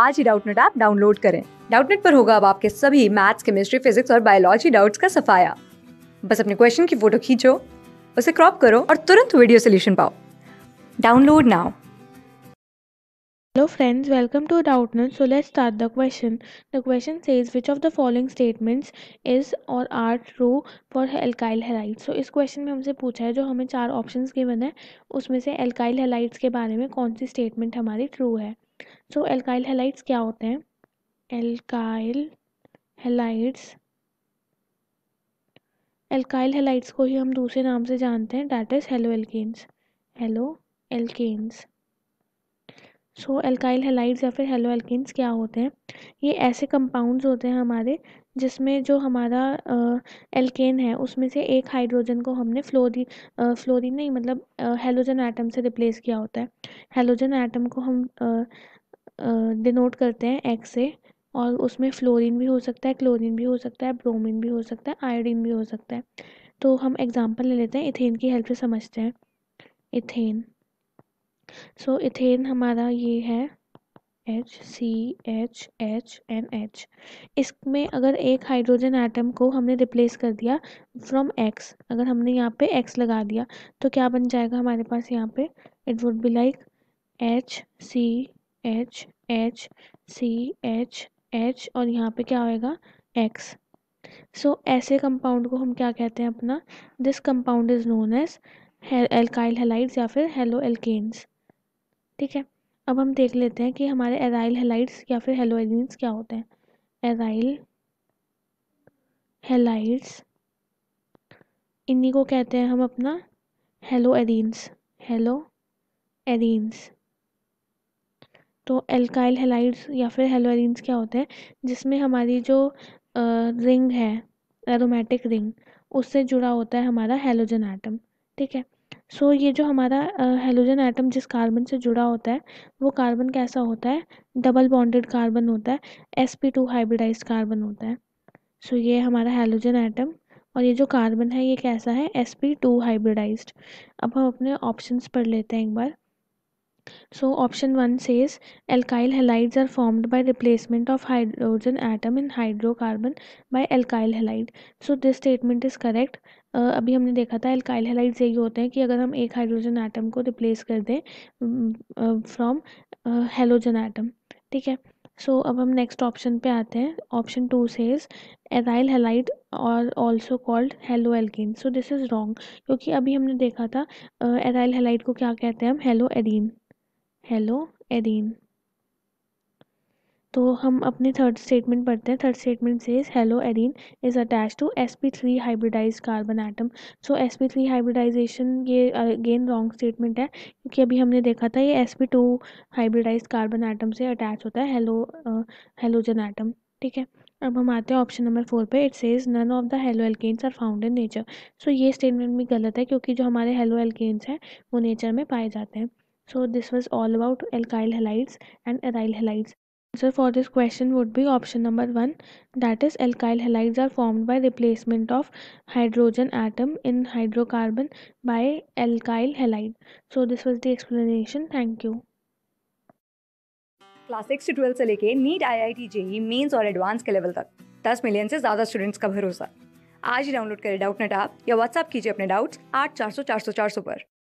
आज ही Doubtnut app download करें डाउटनेट पर होगा अब आपके सभी मैथ्स केमिस्ट्री फिजिक्स और बायोलॉजी डाउट्स का सफाया बस अपने क्वेश्चन की फोटो खींचो उसे क्रॉप करो और तुरंत वीडियो सोल्यूशन पाओ download now Hello friends, welcome to Doubtnut. So let's start the question. The question says which of the following statements is or are true for alkyl halides. So इस question में हमसे पूछा है जो हमें चार options given है उसमें से alkyl halides के बारे में कौन सी statement हमारी true है सो एल्काइल हेलाइट्स क्या होते हैं एल्काइल हेलाइट्स एल्काइल हेलाइट्स को ही हम दूसरे नाम से जानते हैं that is halo alkanes halo alkanes so alkyl halides या फिर हेलो एल्किस क्या होते हैं ये ऐसे कंपाउंड्स होते हैं हमारे जिसमें जो हमारा एल्केन है उसमें से एक हाइड्रोजन को हमने फ्लोरी फ्लोरी नहीं मतलब हेलोजन आइटम से रिप्लेस किया होता है हेलोजन आइटम को हम डिनोट करते हैं एक्स से और उसमें फ्लोरीन भी हो सकता है क्लोरीन भी हो सकता है ब्रोमीन भी हो सकता है आयोडीन भी हो सकता है तो हम एग्ज़ाम्पल ले लेते हैं इथेन की हेल्प से समझते हैं इथेन सो so, इथेन हमारा ये है H C H H N H इसमें अगर एक हाइड्रोजन आइटम को हमने रिप्लेस कर दिया फ्रॉम एक्स अगर हमने यहाँ पे एक्स लगा दिया तो क्या बन जाएगा हमारे पास यहाँ पे it would be like H C H H C H H और यहाँ पे क्या होएगा एक्स सो so, ऐसे कंपाउंड को हम क्या कहते हैं अपना this compound is known as alkyl halides या फिर हेलो एल्केन्स ठीक है अब हम देख लेते हैं कि हमारे एराइल हेलाइट्स या फिर हेलोइनिन्स क्या होते हैं एराइल हेलाइट्स इन्हीं को कहते हैं हम अपना हेलो एरीन्स हेलो एरिन्स तो एल्काइल हेलाइट्स या फिर हेलो एरिन्स क्या होते हैं जिसमें हमारी जो रिंग है एरोमेटिक रिंग उससे जुड़ा होता है हमारा हेलोजन आटम ठीक है सो so, ये जो हमारा हेलोजन आइटम जिस कार्बन से जुड़ा होता है वो कार्बन कैसा होता है डबल बॉन्डेड कार्बन होता है S P two hybridize carbon होता है सो so, ये हमारा हेलोजन आइटम और ये जो कार्बन है ये कैसा है एस पी टू हाइब्रिडाइज अब हम अपने ऑप्शंस पढ़ लेते हैं एक बार so option one says alkyl halides are formed by replacement of hydrogen atom in hydrocarbon by alkyl halide. So this statement is correct. Uh, अभी हमने देखा था एल्काइल हेलाइड्स यही होते हैं कि अगर हम एक हाइड्रोजन आटम को रिप्लेस कर दें फ्रॉम हेलोजन आटम ठीक है सो so, अब हम नेक्स्ट ऑप्शन पे आते हैं option two says is aryl halide और also called halo alkene so this is wrong क्योंकि अभी हमने देखा था एराइल uh, हेलाइट को क्या कहते हैं हम हेलो एडीन हेलो एडीन तो हम अपने थर्ड स्टेटमेंट पढ़ते हैं थर्ड स्टेटमेंट इज़ हेलो एडीन is attach to S P three hybridize carbon atom so S P three hybridization ये अगेन रॉन्ग स्टेटमेंट है क्योंकि अभी हमने देखा था ये S P two hybridize carbon atom से अटैच होता है हेलो हेलोजन एटम ठीक है अब हम आते हैं ऑप्शन नंबर फोर पे it says none of the halo alkanes are found in nature so ये स्टेटमेंट भी गलत है क्योंकि जो हमारे हेलो एल्केन्स हैं वो नेचर में पाए जाते हैं So this was all about alkyl halides and aryl halides. Answer so for this question would be option number 1 that is alkyl halides are formed by replacement of hydrogen atom in hydrocarbon by alkyl halide. So this was the explanation. Thank you. Class six to twelve से लेके NEET I I T JEE mains और advance के level तक दस million से ज़्यादा students का भरोसा आज ही डाउनलोड करें डाउट नेट या व्हाट्सअप अपने पर